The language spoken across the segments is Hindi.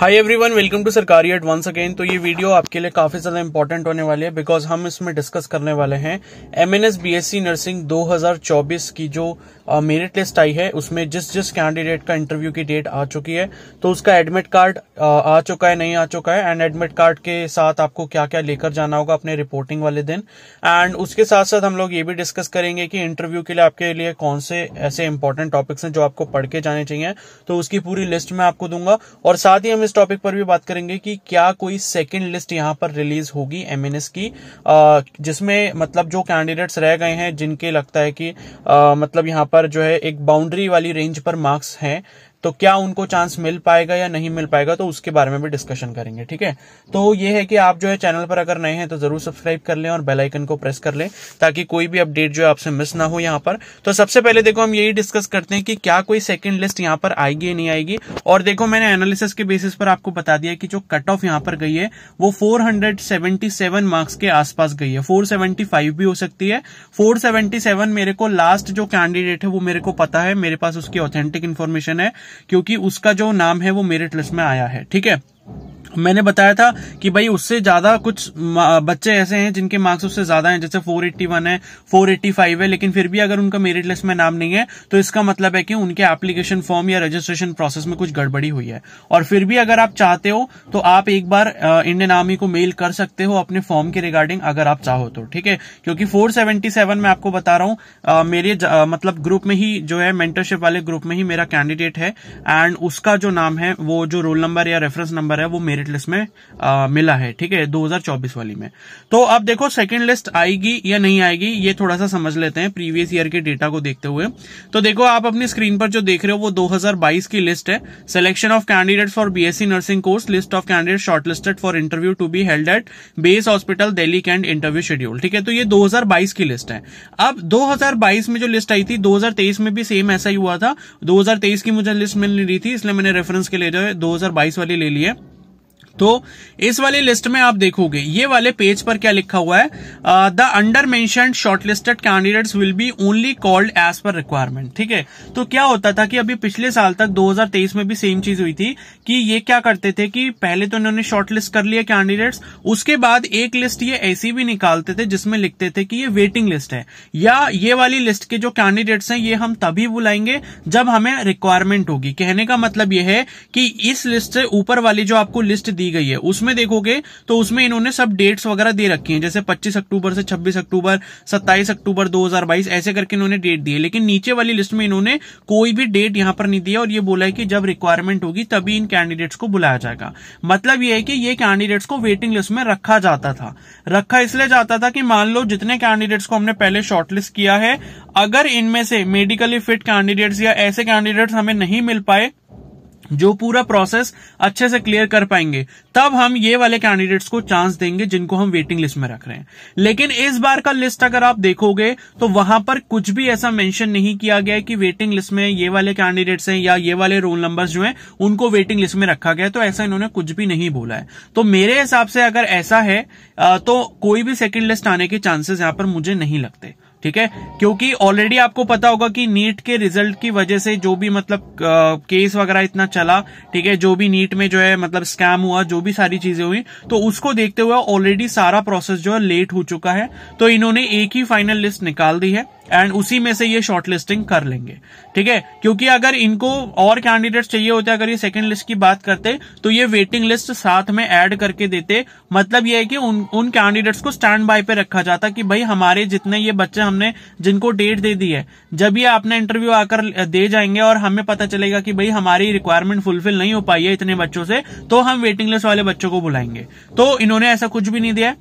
hi everyone welcome to Sarkari at once again तो ये वीडियो आपके लिए काफी ज्यादा इंपॉर्टेंट होने वाली है बिकॉज हम इसमें डिस्कस करने वाले हैं एमएनएस बीएससी नर्सिंग 2024 की जो मेरिट लिस्ट आई है उसमें जिस जिस कैंडिडेट का इंटरव्यू की डेट आ चुकी है तो उसका एडमिट कार्ड आ चुका है नहीं आ चुका है एंड एडमिट कार्ड के साथ आपको क्या क्या लेकर जाना होगा अपने रिपोर्टिंग वाले दिन एंड उसके साथ साथ हम लोग ये भी डिस्कस करेंगे कि इंटरव्यू के लिए आपके लिए कौन से ऐसे इंपॉर्टेंट टॉपिक्स हैं जो आपको पढ़ के जाने चाहिए तो उसकी पूरी लिस्ट मैं आपको दूंगा और साथ ही हम इस टॉपिक पर भी बात करेंगे कि क्या कोई सेकंड लिस्ट यहाँ पर रिलीज होगी एमएनएस की जिसमें मतलब जो कैंडिडेट्स रह गए हैं जिनके लगता है कि मतलब यहाँ पर जो है एक बाउंड्री वाली रेंज पर मार्क्स हैं तो क्या उनको चांस मिल पाएगा या नहीं मिल पाएगा तो उसके बारे में भी डिस्कशन करेंगे ठीक है तो ये है कि आप जो है चैनल पर अगर नए हैं तो जरूर सब्सक्राइब कर लें और बेल आइकन को प्रेस कर लें ताकि कोई भी अपडेट जो है आपसे मिस ना हो यहाँ पर तो सबसे पहले देखो हम यही डिस्कस करते हैं कि क्या कोई सेकंड लिस्ट यहाँ पर आएगी या नहीं आएगी और देखो मैंने एनालिसिस के बेसिस पर आपको बता दिया कि जो कट ऑफ यहाँ पर गई है वो फोर मार्क्स के आसपास गई है फोर भी हो सकती है फोर मेरे को लास्ट जो कैंडिडेट है वो मेरे को पता है मेरे पास उसकी ऑथेंटिक इन्फॉर्मेशन है क्योंकि उसका जो नाम है वो मेरिट लिस्ट में आया है ठीक है मैंने बताया था कि भाई उससे ज्यादा कुछ बच्चे ऐसे हैं जिनके मार्क्स उससे ज्यादा हैं जैसे 481 है 485 है लेकिन फिर भी अगर उनका मेरिट लिस्ट में नाम नहीं है तो इसका मतलब है कि उनके एप्लीकेशन फॉर्म या रजिस्ट्रेशन प्रोसेस में कुछ गड़बड़ी हुई है और फिर भी अगर आप चाहते हो तो आप एक बार इंडियन आर्मी को मेल कर सकते हो अपने फॉर्म के रिगार्डिंग अगर आप चाहो तो ठीक है क्योंकि फोर मैं आपको बता रहा हूँ मेरे मतलब ग्रुप में ही जो है मेंटरशिप वाले ग्रुप में ही मेरा कैंडिडेट है एंड उसका जो नाम है वो जो रोल नंबर या रेफरेंस नंबर है वो मेरे मेरिट लिस्ट में आ, मिला है ठीक है 2024 वाली में तो अब देखो सेकंड लिस्ट आएगी या नहीं आएगी ये थोड़ा सा समझ लेते हैं प्रीवियस ईयर के डेटा को देखते हुए तो देखो आप अपनी स्क्रीन पर जो देख रहे हो वो 2022 की लिस्ट है selection of candidate for BSc nursing course list of candidate shortlisted for interview to be held at base hospital Delhi कैंड इंटरव्यू शेड्यूल ठीक है तो ये दो की लिस्ट है अब दो में जो लिस्ट आई थी दो में भी सेम ऐसा ही हुआ था दो की मुझे लिस्ट मिल रही थी इसलिए मैंने रेफरेंस के लिए जो है दो वाली ले ली है तो इस वाले लिस्ट में आप देखोगे ये वाले पेज पर क्या लिखा हुआ है the under mention shortlisted candidates will be only called as per requirement ठीक है तो क्या होता था कि अभी पिछले साल तक 2023 में भी सेम चीज हुई थी कि ये क्या करते थे कि पहले तो इन्होंने शॉर्टलिस्ट कर लिया कैंडिडेट्स उसके बाद एक लिस्ट ये ऐसी भी निकालते थे जिसमें लिखते थे कि ये वेटिंग लिस्ट है या ये वाली लिस्ट के जो कैंडिडेट्स हैं ये हम तभी बुलाएंगे जब हमें रिक्वायरमेंट होगी कहने का मतलब यह है कि इस लिस्ट से ऊपर वाली जो आपको लिस्ट दी दी गई है उसमें देखोगे तो उसमें इन्होंने सब डेट्स वगैरह दे रखी हैं जैसे 25 अक्टूबर से 26 अक्टूबर 27 अक्टूबर 2022 ऐसे करके इन्होंने डेट दी है लेकिन नीचे वाली लिस्ट में इन्होंने कोई भी डेट यहां पर नहीं दिया और ये बोला है कि जब रिक्वायरमेंट होगी तभी इन कैंडिडेट्स को बुलाया जाएगा मतलब ये है कि ये कैंडिडेट्स को वेटिंग लिस्ट में रखा जाता था रखा इसलिए जाता था कि मान लो जितने कैंडिडेट्स को हमने पहले शॉर्टलिस्ट किया है अगर इनमें से मेडिकली फिट कैंडिडेट्स या ऐसे कैंडिडेट्स हमें नहीं मिल पाए जो पूरा प्रोसेस अच्छे से क्लियर कर पाएंगे तब हम ये वाले कैंडिडेट्स को चांस देंगे जिनको हम वेटिंग लिस्ट में रख रहे हैं लेकिन इस बार का लिस्ट अगर आप देखोगे तो वहां पर कुछ भी ऐसा मेंशन नहीं किया गया है कि वेटिंग लिस्ट में ये वाले कैंडिडेट्स हैं या ये वाले रोल नंबर जो है उनको वेटिंग लिस्ट में रखा गया तो ऐसा इन्होंने कुछ भी नहीं बोला है तो मेरे हिसाब से अगर ऐसा है तो कोई भी सेकेंड लिस्ट आने के चांसेस यहां पर मुझे नहीं लगते ठीक है क्योंकि ऑलरेडी आपको पता होगा कि नीट के रिजल्ट की वजह से जो भी मतलब केस वगैरह इतना चला ठीक है जो भी नीट में जो है मतलब स्कैम हुआ जो भी सारी चीजें हुई तो उसको देखते हुए ऑलरेडी सारा प्रोसेस जो है लेट हो चुका है तो इन्होंने एक ही फाइनल लिस्ट निकाल दी है एंड उसी में से ये शॉर्ट लिस्टिंग कर लेंगे ठीक है क्योंकि अगर इनको और कैंडिडेट चाहिए होते अगर ये सेकंड लिस्ट की बात करते तो ये वेटिंग लिस्ट साथ में ऐड करके देते मतलब ये है कि उन उन कैंडिडेट्स को स्टैंड बाय पे रखा जाता कि भाई हमारे जितने ये बच्चे हमने जिनको डेट दे दी है जब ये अपना इंटरव्यू आकर दे जाएंगे और हमें पता चलेगा कि भाई हमारी रिक्वायरमेंट फुलफिल नहीं हो पाई है इतने बच्चों से तो हम वेटिंग लिस्ट वाले बच्चों को बुलाएंगे तो इन्होंने ऐसा कुछ भी नहीं दिया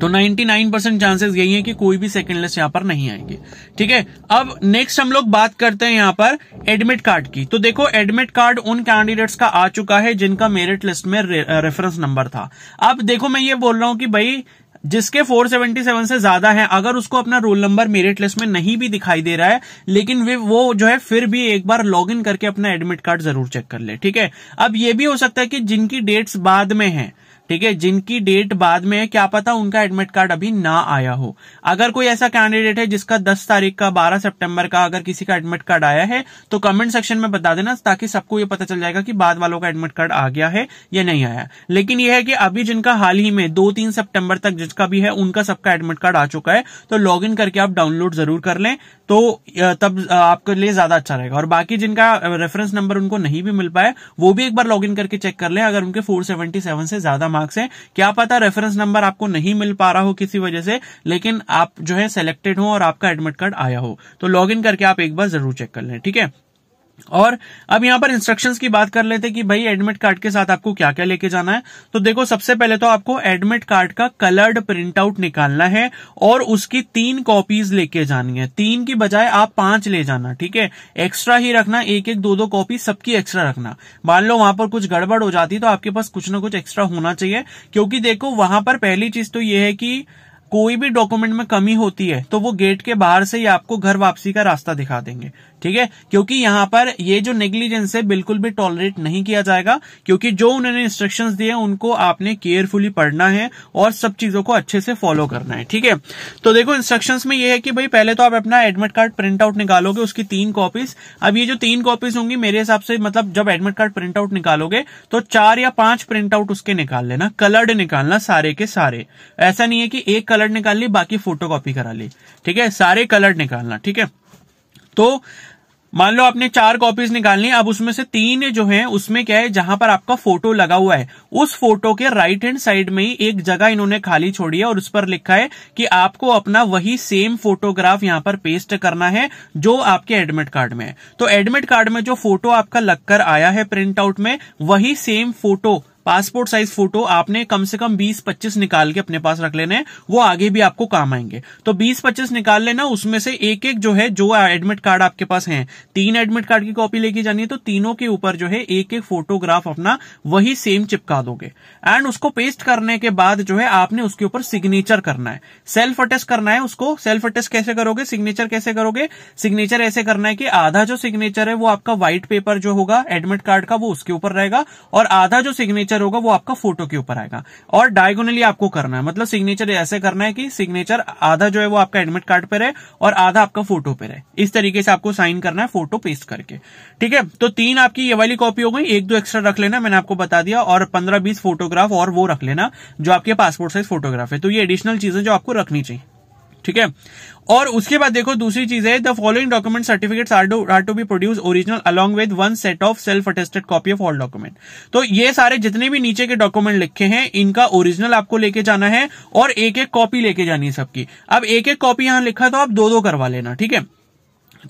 तो 99 परसेंट चांसेस यही है कि कोई भी सेकंड लिस्ट यहाँ पर नहीं आएंगे ठीक है अब नेक्स्ट हम लोग बात करते हैं यहाँ पर एडमिट कार्ड की तो देखो एडमिट कार्ड उन कैंडिडेट्स का आ चुका है जिनका मेरिट लिस्ट में रे, रेफरेंस नंबर था अब देखो मैं ये बोल रहा हूँ कि भाई जिसके 477 से ज्यादा है अगर उसको अपना रोल नंबर मेरिट लिस्ट में नहीं भी दिखाई दे रहा है लेकिन वे वो जो है फिर भी एक बार लॉग इन करके अपना एडमिट कार्ड जरूर चेक कर ले ठीक है अब ये भी हो सकता है कि जिनकी डेट्स बाद में है ठीक है जिनकी डेट बाद में है क्या पता उनका एडमिट कार्ड अभी ना आया हो अगर कोई ऐसा कैंडिडेट है जिसका 10 तारीख का 12 सितंबर का अगर किसी का एडमिट कार्ड आया है तो कमेंट सेक्शन में बता देना ताकि सबको ये पता चल जाएगा कि बाद वालों का एडमिट कार्ड आ गया है या नहीं आया लेकिन यह है कि अभी जिनका हाल ही में दो तीन सेप्टेम्बर तक जिसका भी है उनका सबका एडमिट कार्ड आ चुका है तो लॉग करके आप डाउनलोड जरूर कर लें तो तब आपके लिए ज्यादा अच्छा रहेगा और बाकी जिनका रेफरेंस नंबर उनको नहीं भी मिल पाया वो भी एक बार लॉग करके चेक कर लें अगर उनके फोर से ज्यादा मार्क्स है क्या पता रेफरेंस नंबर आपको नहीं मिल पा रहा हो किसी वजह से लेकिन आप जो है सिलेक्टेड हो और आपका एडमिट कार्ड आया हो तो लॉग करके आप एक बार जरूर चेक कर लें ठीक है और अब यहां पर इंस्ट्रक्शंस की बात कर लेते कि भाई एडमिट कार्ड के साथ आपको क्या क्या लेके जाना है तो देखो सबसे पहले तो आपको एडमिट कार्ड का कलर्ड प्रिंट आउट निकालना है और उसकी तीन कॉपीज लेके जानी है तीन की बजाय आप पांच ले जाना ठीक है एक्स्ट्रा ही रखना एक एक दो दो कॉपी सबकी एक्स्ट्रा रखना मान लो वहां पर कुछ गड़बड़ हो जाती तो आपके पास कुछ ना कुछ एक्स्ट्रा होना चाहिए क्योंकि देखो वहां पर पहली चीज तो ये है कि कोई भी डॉक्यूमेंट में कमी होती है तो वो गेट के बाहर से ही आपको घर वापसी का रास्ता दिखा देंगे ठीक है क्योंकि यहां पर ये जो नेग्लिजेंस है बिल्कुल भी टॉलरेट नहीं किया जाएगा क्योंकि जो उन्होंने इंस्ट्रक्शन दिए उनको आपने केयरफुली पढ़ना है और सब चीजों को अच्छे से फॉलो करना है ठीक है तो देखो इंस्ट्रक्शन में ये है कि भाई पहले तो आप अपना एडमिट कार्ड प्रिंट आउट निकालोगे उसकी तीन कॉपीज अब ये जो तीन कॉपीज होंगी मेरे हिसाब से मतलब जब एडमिट कार्ड प्रिंट आउट निकालोगे तो चार या पांच प्रिंट आउट उसके निकाल लेना कलर्ड निकालना सारे के सारे ऐसा नहीं है कि एक कलर्ड निकाल ली बाकी फोटो करा ली ठीक है सारे कलर्ड निकालना ठीक है तो मान लो आपने चार कॉपीज निकालनी अब उसमें से तीन जो है उसमें क्या है जहां पर आपका फोटो लगा हुआ है उस फोटो के राइट हैंड साइड में ही एक जगह इन्होंने खाली छोड़ी है और उस पर लिखा है कि आपको अपना वही सेम फोटोग्राफ यहां पर पेस्ट करना है जो आपके एडमिट कार्ड में है तो एडमिट कार्ड में जो फोटो आपका लगकर आया है प्रिंट आउट में वही same photo passport size photo आपने कम से कम 20-25 निकाल के अपने पास रख लेने वो आगे भी आपको काम आएंगे तो 20-25 निकाल लेना उसमें से एक एक जो है जो एडमिट कार्ड आपके पास है तीन एडमिट कार्ड की कॉपी लेके जानी है तो तीनों के ऊपर जो है एक एक फोटोग्राफ अपना वही सेम चिपका दोगे एंड उसको पेस्ट करने के बाद जो है आपने उसके ऊपर सिग्नेचर करना है सेल्फ अटेस्ट करना है उसको सेल्फ अटेस्ट कैसे करोगे सिग्नेचर कैसे करोगे सिग्नेचर ऐसे करना है कि आधा जो सिग्नेचर है वो आपका व्हाइट पेपर जो होगा एडमिट कार्ड का वो उसके ऊपर रहेगा और आधा जो सिग्नेचर सिग्नेचर होगा वो आपका फोटो के ऊपर आएगा और डायगोनली आपको करना है मतलब सिग्नेचर ऐसे करना है कि सिग्नेचर आधा जो है वो आपका एडमिट कार्ड पे रहे और आधा आपका फोटो पे रहे इस तरीके से आपको साइन करना है फोटो पेस्ट करके ठीक है तो तीन आपकी ये वाली कॉपी हो गई एक दो एक्स्ट्रा रख लेना मैंने आपको बता दिया और पंद्रह बीस फोटोग्राफ और वो रख लेना जो आपके पासपोर्ट साइज फोटोग्राफ है तो ये एडिशनल चीजें जो आपको रखनी चाहिए ठीक है और उसके बाद देखो दूसरी चीज है the following document certificates are to be produce original along with one set of self attested copy of all document तो ये सारे जितने भी नीचे के डॉक्यूमेंट लिखे हैं इनका ओरिजिनल आपको लेके जाना है और एक एक कॉपी लेके जानी है सबकी अब एक एक कॉपी यहां लिखा तो आप दो दो करवा लेना ठीक है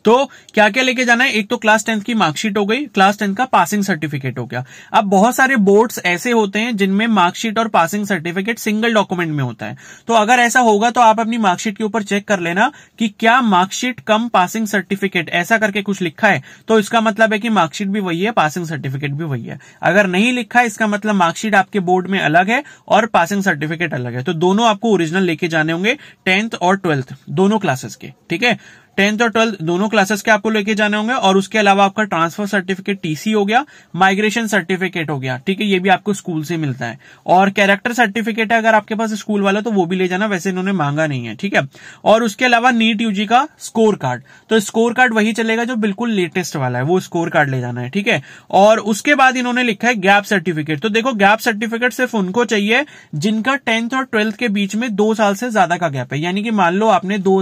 तो क्या क्या लेके जाना है एक तो क्लास टेंथ की मार्कशीट हो गई क्लास टेंथ का पासिंग सर्टिफिकेट हो गया अब बहुत सारे बोर्ड्स ऐसे होते हैं जिनमें मार्कशीट और पासिंग सर्टिफिकेट सिंगल डॉक्यूमेंट में होता है तो अगर ऐसा होगा तो आप अपनी मार्कशीट के ऊपर चेक कर लेना कि क्या मार्कशीट कम पासिंग सर्टिफिकेट ऐसा करके कुछ लिखा है तो इसका मतलब है कि मार्कशीट भी वही है पासिंग सर्टिफिकेट भी वही है अगर नहीं लिखा है इसका मतलब मार्कशीट आपके बोर्ड में अलग है और पासिंग सर्टिफिकेट अलग है तो दोनों आपको ओरिजिनल लेके जाने होंगे टेंथ और ट्वेल्थ दोनों क्लासेस के ठीक है टेंथ और ट्वेल्थ दोनों क्लासेस के आपको लेके जाने होंगे और उसके अलावा आपका ट्रांसफर सर्टिफिकेट टीसी हो गया माइग्रेशन सर्टिफिकेट हो गया ठीक है ये भी आपको स्कूल से मिलता है और कैरेक्टर सर्टिफिकेट है अगर आपके पास स्कूल वाला तो वो भी ले जाना वैसे इन्होंने मांगा नहीं है ठीक है और उसके अलावा नीट यूजी का स्कोर कार्ड तो स्कोर कार्ड वही चलेगा जो बिल्कुल लेटेस्ट वाला है वो स्कोर कार्ड ले जाना है ठीक है और उसके बाद इन्होंने लिखा है गैप सर्टिफिकेट तो देखो गैप सर्टिफिकेट सिर्फ उनको चाहिए जिनका टेंथ और ट्वेल्थ के बीच में दो साल से ज्यादा का गैप है यानी कि मान लो आपने दो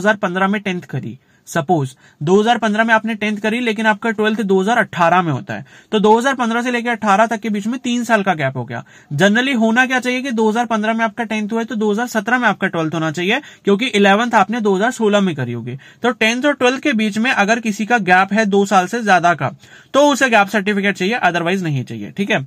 में टेंथ करी सपोज 2015 में आपने टेंथ करी लेकिन आपका ट्वेल्थ 2018 में होता है तो 2015 से लेकर 18 तक के बीच में तीन साल का गैप हो गया जनरली होना क्या चाहिए कि 2015 में आपका टेंथ हुआ है तो 2017 में आपका ट्वेल्थ होना चाहिए क्योंकि इलेवंथ आपने 2016 में करी होगी तो टेंथ और ट्वेल्थ के बीच में अगर किसी का गैप है दो साल से ज्यादा का तो उसे गैप सर्टिफिकेट चाहिए अदरवाइज नहीं चाहिए ठीक है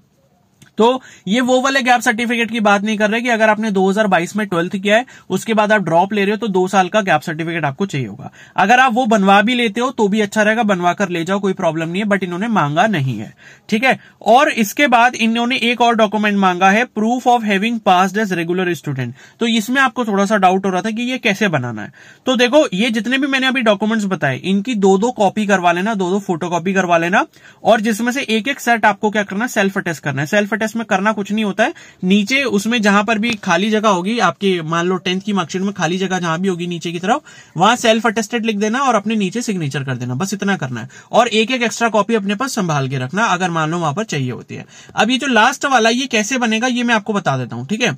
तो ये वो वाले गैप सर्टिफिकेट की बात नहीं कर रहे कि अगर आपने 2022 में ट्वेल्थ किया है उसके बाद आप ड्रॉप ले रहे हो तो दो साल का गैप सर्टिफिकेट आपको चाहिए होगा अगर आप वो बनवा भी लेते हो तो भी अच्छा रहेगा बनवा कर ले जाओ कोई प्रॉब्लम नहीं है बट इन्होंने मांगा नहीं है ठीक है और इसके बाद इन्होंने एक और डॉक्यूमेंट मांगा है proof of having pass as regular student तो इसमें आपको थोड़ा सा डाउट हो रहा था कि ये कैसे बनाना है तो देखो ये जितने भी मैंने अभी डॉक्यूमेंट्स बताए इनकी दो दो कॉपी करवा लेना दो दो फोटो करवा लेना और जिसमें से एक एक सेट आपको क्या करना सेल्फ अटेस्ट करना है सेल्फ अटेस्ट टेस्ट में करना कुछ नहीं होता है नीचे उसमें जहां पर भी खाली जगह होगी आपके मान लो टेंथ की मार्कशीट में खाली जगह जहां भी होगी नीचे की तरफ वहां सेल्फ अटेस्टेड लिख देना और अपने नीचे सिग्नेचर कर देना बस इतना करना है और एक एक एक्स्ट्रा कॉपी अपने पास संभाल के रखना अगर मान लो वहां पर चाहिए होती है अब ये जो लास्ट वाला ये कैसे बनेगा ये मैं आपको बता देता हूँ ठीक है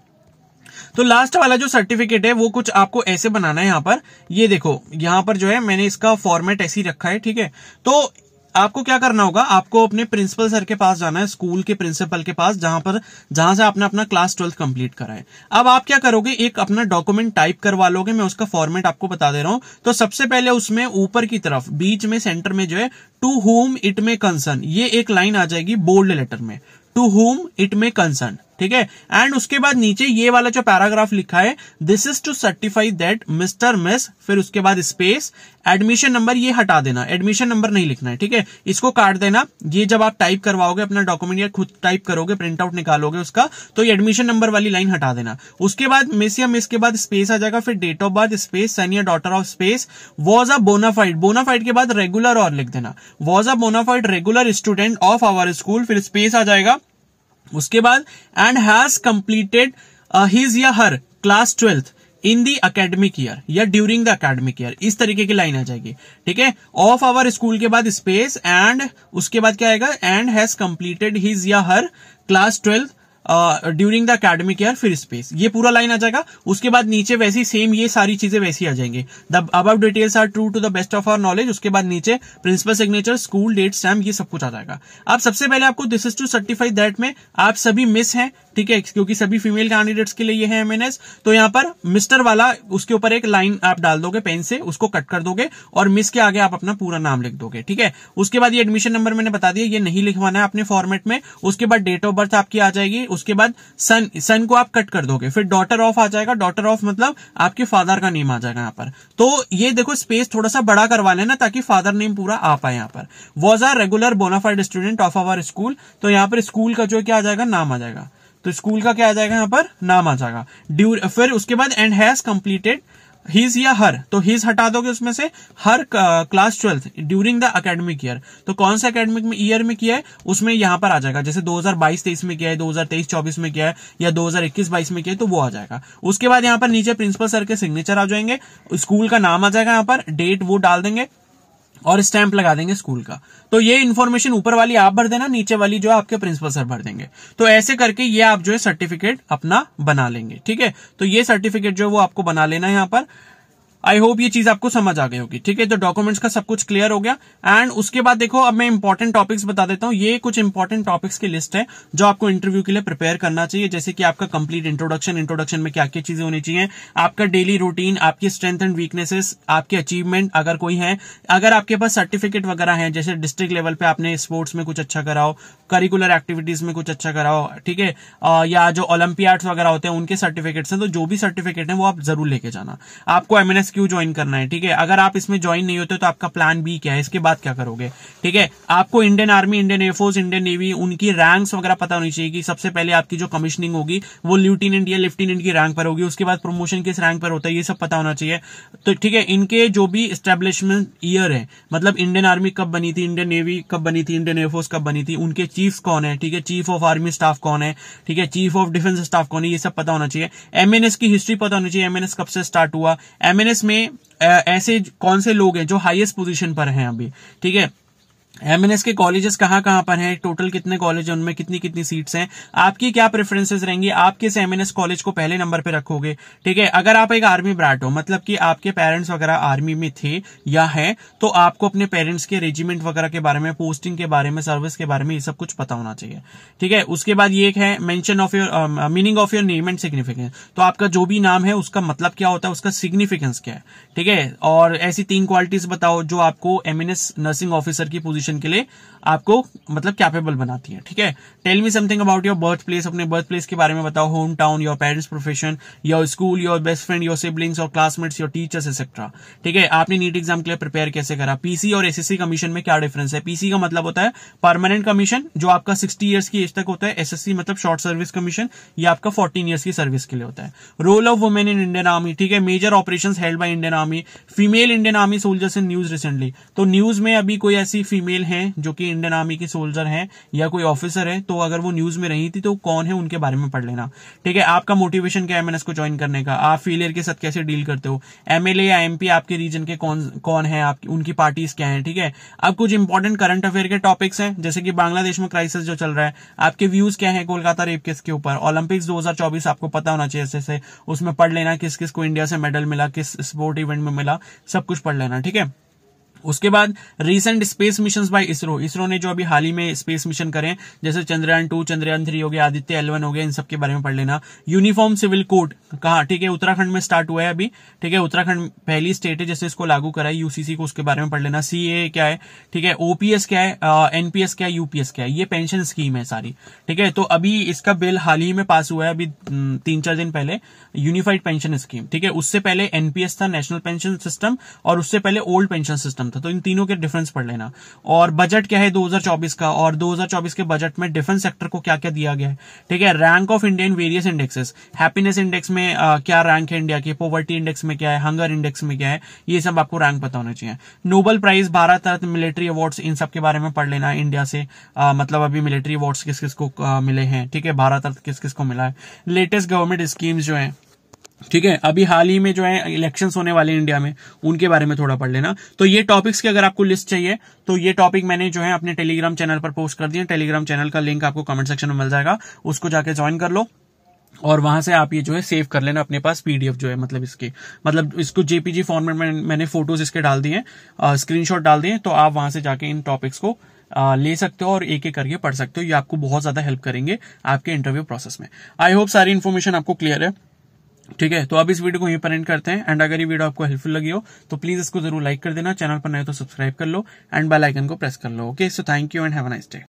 तो लास्ट वाला जो सर्टिफिकेट है वो कुछ आपको ऐसे बनाना है यहां पर ये देखो यहां पर जो है मैंने इसका फॉर्मेट ऐसी रखा है ठीक है तो आपको क्या करना होगा आपको अपने प्रिंसिपल सर के पास जाना है स्कूल के प्रिंसिपल के पास जहां पर जहां से आपने अपना क्लास ट्वेल्थ कंप्लीट करा है अब आप क्या करोगे एक अपना डॉक्यूमेंट टाइप करवा लोगे मैं उसका फॉर्मेट आपको बता दे रहा हूं तो सबसे पहले उसमें ऊपर की तरफ बीच में सेंटर में जो है to whom it may concern ये एक लाइन आ जाएगी बोल्ड लेटर में to whom it may concern ठीक है एंड उसके बाद नीचे ये वाला जो पैराग्राफ लिखा है this is to certify that mister miss फिर उसके बाद स्पेस एडमिशन नंबर ये हटा देना एडमिशन नंबर नहीं लिखना है ठीक है इसको काट देना ये जब आप टाइप करवाओगे अपना डॉक्यूमेंट या खुद टाइप करोगे प्रिंट आउट निकालोगे उसका तो ये एडमिशन नंबर वाली लाइन हटा देना उसके बाद मिस या मिस के बाद स्पेस आ जाएगा फिर date of birth space son या daughter of space was a bonafide bonafide के बाद रेगुलर और लिख देना was a bonafide regular student of our school फिर स्पेस आ जाएगा उसके बाद एंड हैज कंप्लीटेड हिज या her class twelfth in the academic year या ड्यूरिंग द अकेडमिक ईयर इस तरीके की लाइन आ जाएगी ठीक है ऑफ आवर स्कूल के बाद स्पेस एंड उसके बाद क्या आएगा एंड हैज कंप्लीटेड हिज या her class twelfth during the academic year फिर स्पेस ये पूरा लाइन आ जाएगा उसके बाद नीचे वैसी सेम ये सारी चीजें वैसी आ जाएंगे द अब details are true to the best of our knowledge उसके बाद नीचे principal signature school date stamp ये सब कुछ आ जाएगा अब सबसे पहले आपको this is to certify that में आप सभी मिस हैं ठीक है क्योंकि सभी फीमेल कैंडिडेट्स के लिए ये है एमएनएस तो यहां पर मिस्टर वाला उसके ऊपर एक लाइन आप डाल दोगे पेन से उसको कट कर दोगे और मिस के आगे आप अपना पूरा नाम लिख दोगे ठीक है उसके बाद ये एडमिशन नंबर मैंने बता दिया ये नहीं लिखवाना है अपने फॉर्मेट में उसके बाद डेट ऑफ बर्थ आपकी आ जाएगी उसके बाद सन सन को आप कट कर दोगे फिर डॉटर ऑफ आ जाएगा डॉटर ऑफ मतलब आपके फादर का नेम आ जाएगा यहाँ पर तो ये देखो स्पेस थोड़ा सा बड़ा करवा लेना ताकि फादर नेम पूरा आ पाए यहां पर was are regular bonafide student of our school तो यहाँ पर स्कूल का जो क्या आ जाएगा नाम आ जाएगा तो स्कूल का क्या आ जाएगा यहाँ पर नाम आ जाएगा ड्यू फिर उसके बाद एंड हैज कंप्लीटेड हिज या हर तो हिज हटा दोगे उसमें से her class twelfth during the academic year तो कौन सा अकेडमिक ईयर में किया है उसमें यहां पर आ जाएगा जैसे 2022-23 में किया है 2023-24 में किया है या 2021-22 में किया है तो वो आ जाएगा उसके बाद यहां पर नीचे प्रिंसिपल सर के सिग्नेचर आ जाएंगे स्कूल का नाम आ जाएगा यहां पर डेट वो डाल देंगे और स्टैंप लगा देंगे स्कूल का तो ये इन्फॉर्मेशन ऊपर वाली आप भर देना नीचे वाली जो है आपके प्रिंसिपल सर भर देंगे तो ऐसे करके ये आप जो है सर्टिफिकेट अपना बना लेंगे ठीक है तो ये सर्टिफिकेट जो है वो आपको बना लेना है यहाँ पर आई होप ये चीज आपको समझ आ गई होगी ठीक है तो डॉक्यूमेंट्स का सब कुछ क्लियर हो गया एंड उसके बाद देखो अब मैं इंपॉर्टेंट टॉपिक्स बता देता हूँ ये कुछ इंपॉर्टेंट टॉपिक्स की लिस्ट है जो आपको इंटरव्यू के लिए प्रिपेयर करना चाहिए जैसे कि आपका कंप्लीट इंट्रोडक्शन इंट्रोडक्शन में क्या क्या चीजें होनी चाहिए आपका डेली रूटीन आपकी स्ट्रेंथ एंड वीकनेसेस आपके अचीवमेंट अगर कोई है अगर आपके पास सर्टिफिकेट वगैरह है जैसे डिस्ट्रिक्ट लेवल पे आपने स्पोर्ट्स में कुछ अच्छा कराओ करिकुलर एक्टिविटीज में कुछ अच्छा कराओ ठीक है या जो ओलंपियाड्स वगैरह होते हैं उनके सर्टिफिकेट्स हैं तो जो भी सर्टिफिकेट है वो आप जरूर लेके जाना आपको एमएनएस क्यों ज्वाइन करना है ठीक है अगर आप इसमें ज्वाइन नहीं होते तो आपका प्लान बी क्या है इसके बाद क्या करोगे ठीक है आपको Indian army Indian air force Indian navy उनकी रैंक्स वगैरह पता होनी चाहिए कि सबसे पहले आपकी जो कमिश्निंग होगी वो लेफ्टिनेंट या लेफ्टिनेंट की रैंक पर होगी उसके बाद प्रमोशन किस रैंक पर होता है ये सब पता होना चाहिए तो ठीक है इनके जो भी स्टेब्लिशमेंट ईयर है मतलब इंडियन आर्मी कब बनी थी इंडियन नेवी कब बनी थी इंडियन एयरफोर्स कब बनी थी उनके चीफ कौन है ठीक है चीफ ऑफ आर्मी स्टाफ कौन है ठीक है चीफ ऑफ डिफेंस स्टाफ कौन है ये सब पता होना चाहिए एमएनएस की हिस्ट्री पता होनी चाहिए एमएनएस कब से स्टार्ट हुआ एमएनएस में ऐसे कौन से लोग हैं जो हाईएस्ट पोजीशन पर हैं अभी ठीक है एमएनएस के कॉलेजेस कहाँ कहाँ पर हैं टोटल कितने कॉलेज हैं उनमें कितनी कितनी सीट्स हैं आपकी क्या प्रेफरेंसेस रहेंगी आप किस एमएनएस कॉलेज को पहले नंबर पे रखोगे ठीक है अगर आप एक आर्मी ब्राट हो मतलब कि आपके पेरेंट्स वगैरह आर्मी में थे या है तो आपको अपने पेरेंट्स के रेजिमेंट वगैरह के बारे में पोस्टिंग के बारे में सर्विस के बारे में ये सब कुछ पता होना चाहिए ठीक है उसके बाद ये एक है mention of your meaning of your name and significance तो आपका जो भी नाम है उसका मतलब क्या होता है उसका सिग्निफिकेंस क्या है ठीक है और ऐसी तीन क्वालिटीज बताओ जो आपको एमएनएस नर्सिंग ऑफिसर की पोजिशन कम्युनिकेशन के लिए आपको मतलब कैपेबल बनाती है ठीक है tell me something about your birth place अपने बर्थ प्लेस के बारे में बताओ home town your parents profession your school your best friend your siblings और क्लासमेट्स योर टीचर्स एक्सेट्रा ठीक है आपने नीट एग्जाम के लिए प्रिपेयर कैसे करा पीसी और एसएससी कमीशन में क्या डिफरेंस है पीसी का मतलब होता है परमानेंट कमीशन जो आपका सिक्सटी ईयर्स की एज तक होता है एसएससी मतलब शॉर्ट सर्विस कमीशन ये आपका फोर्टीन ईयर्स की सर्विस के लिए होता है role of women in Indian army ठीक है major operation held by Indian army female Indian army soldiers in news recently तो न्यूज में अभी कोई ऐसी फीमेल फीमेल हैं जो कि इंडियन आर्मी के सोल्जर हैं या कोई ऑफिसर है तो अगर वो न्यूज में रही थी तो कौन है उनके बारे में पढ़ लेना ठीक है आपका मोटिवेशन क्या है एम को ज्वाइन करने का आप फेलियर के साथ कैसे डील करते हो एमएलए या एमपी आपके रीजन के कौन कौन है आपकी उनकी पार्टीज क्या है ठीक है अब कुछ इंपॉर्टेंट करंट अफेयर के टॉपिक्स हैं जैसे कि बांग्लादेश में क्राइसिस जो चल रहा है आपके व्यूज क्या है कोलकाता रेप केस के ऊपर ओलंपिक्स दो आपको पता होना चाहिए ऐसे उसमें पढ़ लेना किस किस को इंडिया से मेडल मिला किस स्पोर्ट इवेंट में मिला सब कुछ पढ़ लेना ठीक है उसके बाद recent space mission by ISRO ISRO ने जो अभी हाल ही में स्पेस मिशन करें जैसे चंद्रयान टू चंद्रयान थ्री हो गया आदित्य एलवन हो गया इन सबके बारे में पढ़ लेना यूनिफॉर्म सिविल कोड कहा ठीक है उत्तराखंड में स्टार्ट हुआ है अभी ठीक है उत्तराखंड पहली स्टेट है जैसे इसको लागू करा है यूसीसी को उसके बारे में पढ़ लेना सी क्या है ठीक है ओपीएस क्या है एनपीएस क्या है यूपीएस क्या है ये पेंशन स्कीम है सारी ठीक है तो अभी इसका बिल हाल ही में पास हुआ है अभी तीन चार दिन पहले यूनिफाइड पेंशन स्कीम ठीक है उससे पहले एनपीएस था नेशनल पेंशन सिस्टम और उससे पहले ओल्ड पेंशन सिस्टम काम था तो इन तीनों के डिफरेंस पढ़ लेना और बजट क्या है 2024 का और 2024 के बजट में डिफेंस सेक्टर को क्या क्या दिया गया है ठीक है rank of India in various indexes happiness index में आ, क्या रैंक है इंडिया की पॉवर्टी इंडेक्स में क्या है हंगर इंडेक्स में क्या है ये सब आपको रैंक पता होना चाहिए Nobel prize Bharat Ratna military award इन सब के बारे में पढ़ लेना इंडिया से आ, मतलब अभी मिलिट्री अवार्ड किस किस को मिले हैं ठीक है भारत रत्न किस किस को मिला है लेटेस्ट गवर्नमेंट स्कीम्स जो है ठीक है अभी हाल ही में जो है इलेक्शंस होने वाले इंडिया में उनके बारे में थोड़ा पढ़ लेना तो ये टॉपिक्स की अगर आपको लिस्ट चाहिए तो ये टॉपिक मैंने जो है अपने टेलीग्राम चैनल पर पोस्ट कर दिए टेलीग्राम चैनल का लिंक आपको कमेंट सेक्शन में मिल जाएगा उसको जाके ज्वाइन कर लो और वहां से आप ये जो है सेव कर लेना अपने पास पीडीएफ जो है मतलब इसके मतलब इसको जेपीजी फॉर्मेट में मैंने फोटोज इसके डाल दिए स्क्रीनशॉट डाल दिए तो आप वहां से जाके इन टॉपिक्स को आ, ले सकते हो और एक एक करके पढ़ सकते हो ये आपको बहुत ज्यादा हेल्प करेंगे आपके इंटरव्यू प्रोसेस में आई होप सारी इन्फॉर्मेशन आपको क्लियर है ठीक है तो अब इस वीडियो को यहीं पर एंड करते हैं एंड अगर ये वीडियो आपको हेल्पफुल लगी हो तो प्लीज इसको जरूर लाइक कर देना चैनल पर नए तो सब्सक्राइब कर लो एंड बेल आइकन को प्रेस कर लो okay so thank you and have nice day